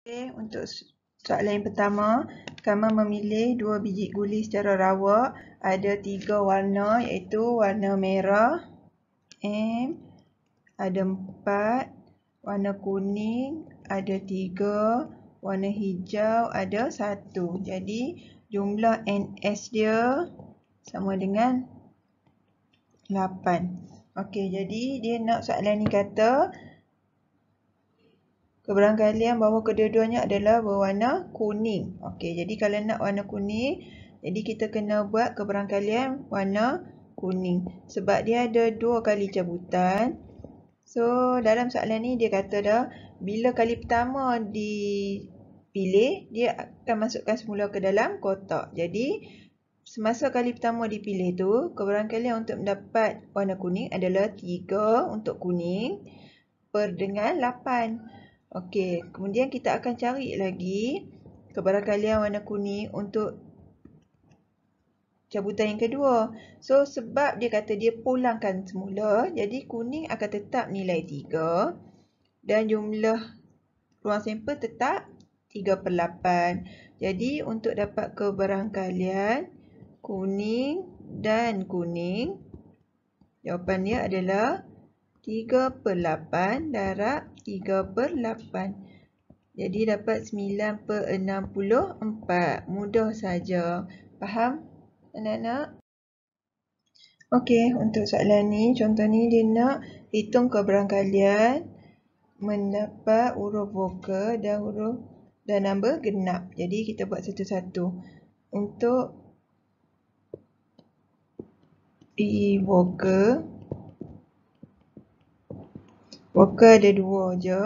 Okay, untuk soalan yang pertama, kamu memilih dua biji guli secara rawa. Ada tiga warna iaitu warna merah, M. Ada empat. Warna kuning, ada tiga. Warna hijau, ada satu. Jadi, jumlah NS dia sama dengan lapan. Okey, jadi dia nak soalan ni kata keberanggalian bahawa kedua-duanya adalah berwarna kuning. Okey, jadi kalau nak warna kuning, jadi kita kena buat keberanggalian warna kuning. Sebab dia ada dua kali cabutan. So, dalam soalan ni dia kata dah, bila kali pertama dipilih, dia akan masukkan semula ke dalam kotak. Jadi, semasa kali pertama dipilih tu, keberanggalian untuk mendapat warna kuning adalah 3 untuk kuning per dengan 8. Okey, kemudian kita akan cari lagi kebarang kalian warna kuning untuk cabutan yang kedua. So, sebab dia kata dia pulangkan semula, jadi kuning akan tetap nilai 3 dan jumlah ruang sampel tetap 3 per 8. Jadi, untuk dapat kebarang kuning dan kuning, jawapan dia adalah 3. 3 per 8 darab 3 per 8. Jadi dapat 9 per 64. Mudah saja. Faham anak-anak? Okey, untuk soalan ni, contoh ni dia nak hitung keberangkalian mendapat huruf vokal dan huruf dan number genap. Jadi kita buat satu-satu. Untuk E vokal Poker ada dua je.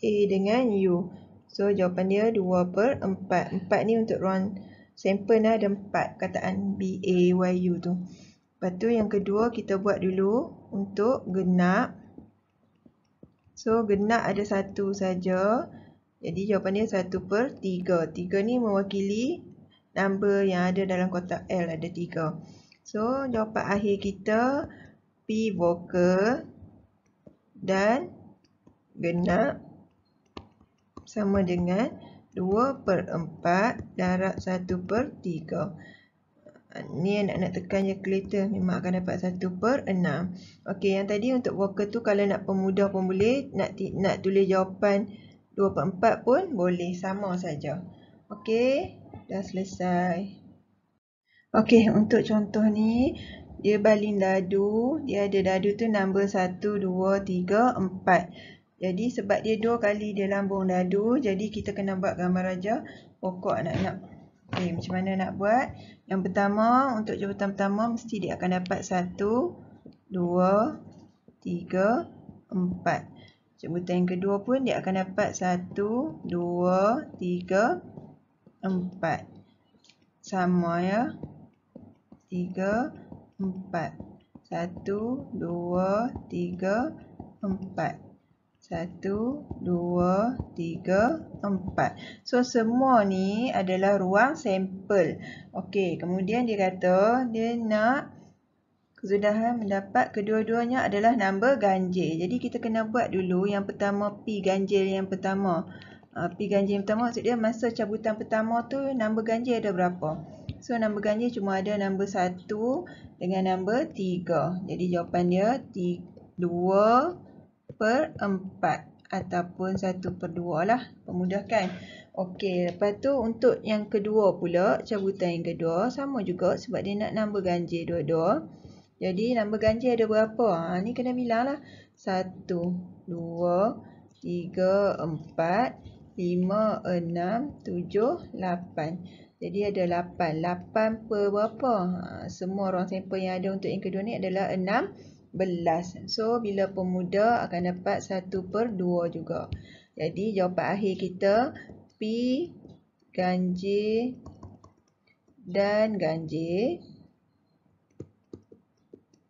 A dengan U. So jawapan dia 2 per 4. 4 ni untuk round sample ni lah, ada 4 kataan B, A, Y, U tu. Lepas tu yang kedua kita buat dulu untuk genap. So genap ada satu saja. Jadi jawapan dia 1 per 3. 3 ni mewakili number yang ada dalam kotak L ada 3. So jawapan akhir kita P vocal dan genap sama dengan 2 per 4 darab 1 per 3. Ah, ni anak-anak tekan je kelita memang akan dapat 1 per 6. Okey, yang tadi untuk worker tu kalau nak pemudah pun boleh, nak, nak tulis jawapan 2 per 4 pun boleh, sama saja. Okey, dah selesai. Okey, untuk contoh ni, dia baling dadu, dia ada dadu tu nombor 1, 2, 3, 4. Jadi sebab dia dua kali dia lambung dadu, jadi kita kena buat gambar raja pokok anak-anak. Okay, macam mana nak buat? Yang pertama, untuk jemputan pertama mesti dia akan dapat 1, 2, 3, 4. Jemputan yang kedua pun dia akan dapat 1, 2, 3, 4. Sama ya. 3, empat. Satu, dua, tiga, empat. Satu, dua, tiga, empat. So, semua ni adalah ruang sampel. Okey, kemudian dia kata dia nak kesudahan mendapat kedua-duanya adalah nombor ganjil. Jadi, kita kena buat dulu yang pertama P ganjil yang pertama. Uh, P ganjil yang pertama maksud dia masa cabutan pertama tu nombor ganjil ada berapa? So nombor ganjil cuma ada nombor 1 dengan nombor 3. Jadi jawapan dia 2 per 4 ataupun 1 per 2 lah. Pemudahkan. Okey, lepas tu untuk yang kedua pula, cabutan yang kedua, sama juga sebab dia nak nombor ganjil dua-dua. Jadi, nombor ganjil ada berapa? Ha, ni kena bilang lah. Satu, dua, tiga, empat, 5, 6, 7, 8. Jadi ada 8. 8 per berapa? Ha, semua orang sampel yang ada untuk yang kedua ni adalah 16. So, bila pemuda akan dapat 1 per 2 juga. Jadi, jawapan akhir kita P ganjil dan ganjil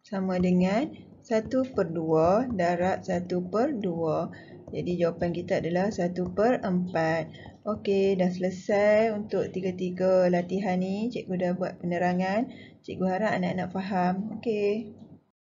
sama dengan 1 per 2 darab 1 per 2. Jadi jawapan kita adalah 1 per 4. Okey, dah selesai untuk tiga-tiga latihan ni. Cikgu dah buat penerangan. Cikgu harap anak-anak faham. Okey.